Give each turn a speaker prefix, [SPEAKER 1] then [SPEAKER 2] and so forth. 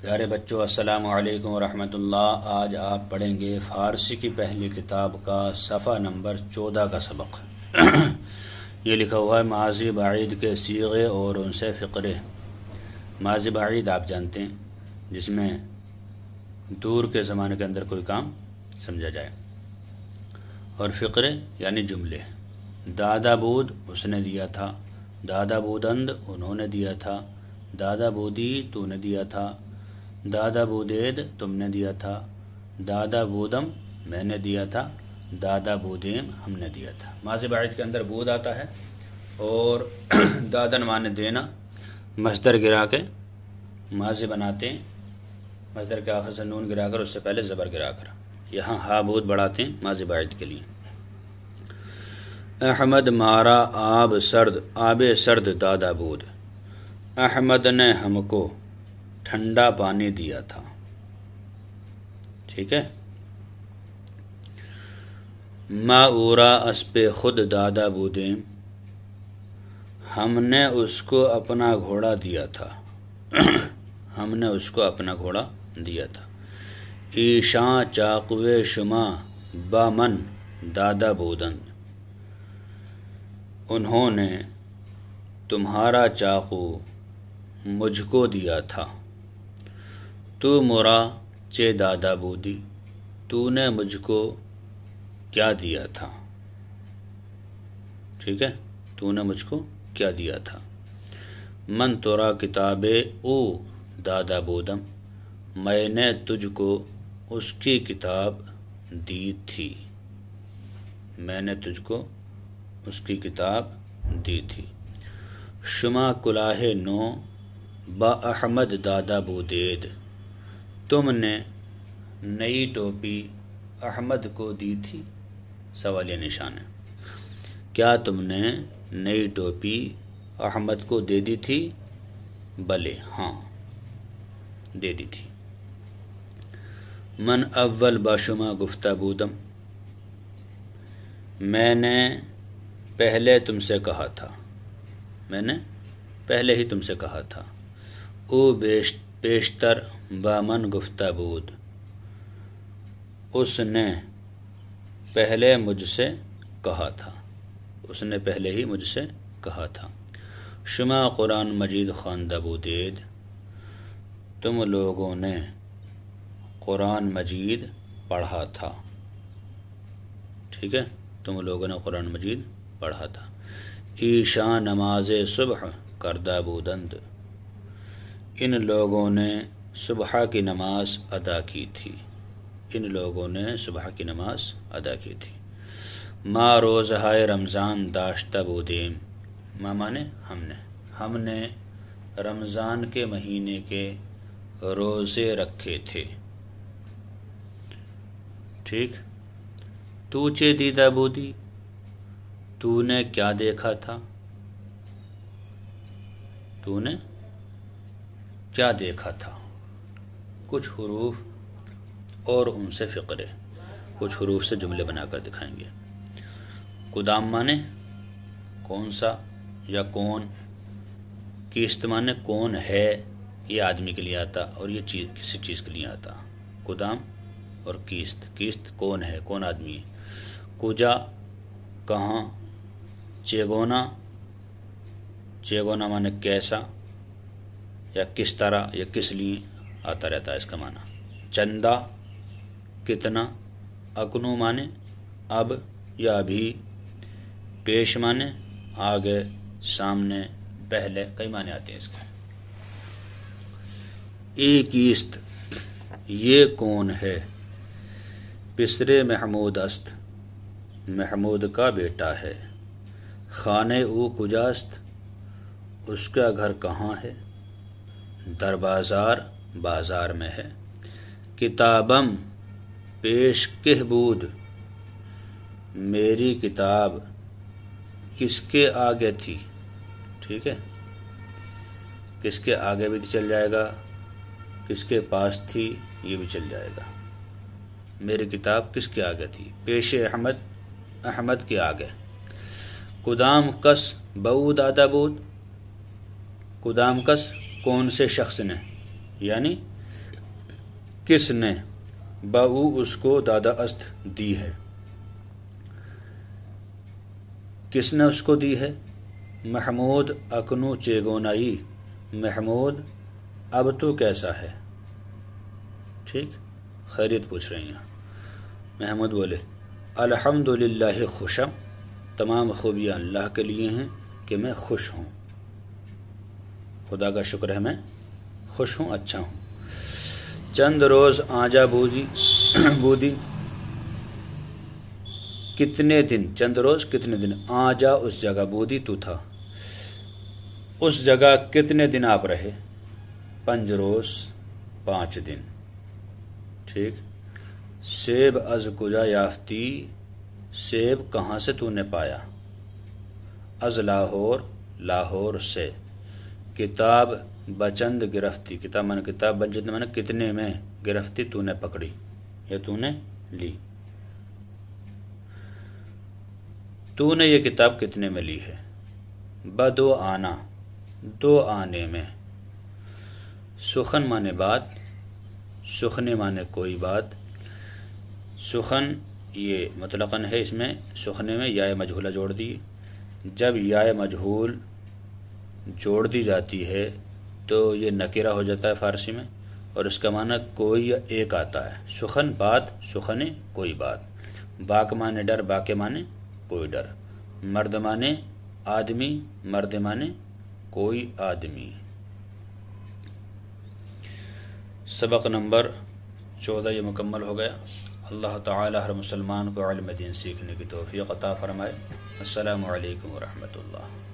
[SPEAKER 1] प्यारे बच्चों अस्सलाम वालेकुम रहमतुल्लाह आज आप पढ़ेंगे फ़ारसी की पहली किताब का सफ़ा नंबर चौदह का सबक ये लिखा हुआ है माजी बाईद के सीगे और उनसे फ़िक्रे माजी बाईद आप जानते हैं जिसमें दूर के ज़माने के अंदर कोई काम समझा जाए और फ़िक्रे यानी जुमले दादा बूद उसने दिया था दादा बूदंद उन्होंने दिया था दादा बूदी तूने दिया था दादा बोधेद तुमने दिया था दादा बोधम मैंने दिया था दादा बोधेम हमने दिया था माज बायद के अंदर बोध आता है और दादन माने देना मजदर गिरा के माजे बनाते हैं मजदर के आखिर से नून गिरा कर उससे पहले ज़बर गिरा कर यहाँ हा बोध बढ़ाते हैं माज बायद के लिए अहमद मारा आब सर्द आब सर्द दादा बोध अहमद ने हमको ठंडा पानी दिया था ठीक है मा उरा असपे खुद दादा बूदे हमने उसको अपना घोड़ा दिया था हमने उसको अपना घोड़ा दिया था ईशा चाकवे शुमा बामन दादा बोधन उन्होंने तुम्हारा चाकू मुझको दिया था तू मोरा चे दादा बूदी तूने मुझको क्या दिया था ठीक है तूने मुझको क्या दिया था मन तोरा किताबे ओ दादा बोदम मैंने तुझको उसकी किताब दी थी मैंने तुझको उसकी किताब दी थी शुमा कुलाहे नो बा अहमद दादा बोदेद तुमने नई टोपी अहमद को दी थी सवाल निशान है क्या तुमने नई टोपी अहमद को दे दी थी भले हाँ दे दी थी मन अव्वल बाशुमा गुफ्ता बूदम मैंने पहले तुमसे कहा था मैंने पहले ही तुमसे कहा था ओ बेश पेशतर बामन गुफ्ता उसने पहले मुझसे कहा था उसने पहले ही मुझसे कहा था शुमा कुरान मजीद खान दबूदेद तुम लोगों ने कुरान मजीद पढ़ा था ठीक है तुम लोगों ने कुरान मजीद पढ़ा था ईशा नमाज सुबह करदा बूदंद इन लोगों ने सुबह की नमाज अदा की थी इन लोगों ने सुबह की नमाज अदा की थी माँ रोज़ हाय रमज़ान दाश्ता बूदीम माँ माने हमने हमने रमज़ान के महीने के रोज़े रखे थे ठीक तू चे दीदा बूदी तूने क्या देखा था तूने क्या देखा था कुछ हरूफ और उनसे फ़िक्रे कुछ हरूफ से जुमले बनाकर दिखाएंगे कुदाम माने कौन सा या कौन किस्त माने कौन है ये आदमी के लिए आता और ये चीज़ किसी चीज़ के लिए आता कुदाम और किस्त किस्त कौन है कौन आदमी है कुजा कहाँ चेगोना चेगोना माने कैसा या किस तरह या किस लिए आता रहता है इसका माना चंदा कितना अकनू माने अब या अभी पेश माने आगे सामने पहले कई माने आते हैं इसके एक ईस्त ये कौन है पिसरे महमूद अस्त महमूद का बेटा है खाने ऊ कुजास्त उसका घर कहाँ है दरबाजार बाजार में है किताबम पेश बूद मेरी किताब किसके आगे थी ठीक है किसके आगे भी तो चल जाएगा किसके पास थी ये भी चल जाएगा मेरी किताब किसके आगे थी पेश अहमद अहमद के आगे कुदाम कस बऊद आदाबूद कुदाम कस कौन से शख्स ने यानी किसने बाऊ उसको दादा अस्त दी है किसने उसको दी है महमूद अकनु चेगोनाई महमूद अब तो कैसा है ठीक खैरियत पूछ रही हैं महमूद बोले अल्हम्दुलिल्लाह खुशम तमाम खूबियाँ अल्लाह के लिए हैं कि मैं खुश हूँ खुदा का शुक्र है मैं खुश हूँ अच्छा हूँ चंद रोज़ आजा बूदी बूदी कितने दिन चंद रोज़ कितने दिन आजा उस जगह बूदी तू था उस जगह कितने दिन आप रहे पंज रोज़ पांच दिन ठीक सेब अज कुजा याफ्ती सेब कहाँ से तूने पाया अज लाहौर लाहौर से किताब बचंद गिरफ्ती किताब मन किताब बचंद मन कितने में गिरफ्ती तूने पकड़ी या तूने ली तूने ये किताब कितने में ली है बदो आना दो आने में सुखन माने बात सुखने माने कोई बात सुखन ये मतलकन है इसमें सुखने में याय मजहूला जोड़ दी जब याय मजहूल जोड़ दी जाती है तो ये नकेरा हो जाता है फारसी में और इसका माना कोई या एक आता है सुखन बात सुखने कोई बात बाक माने डर बाके माने कोई डर मर्द माने आदमी मर्द माने कोई आदमी सबक नंबर चौदह ये मुकम्मल हो गया अल्लाह ताला हर मुसलमान को आलम दिन सीखने की तोहफी अता फ़रमाए अल्लाम वरहमल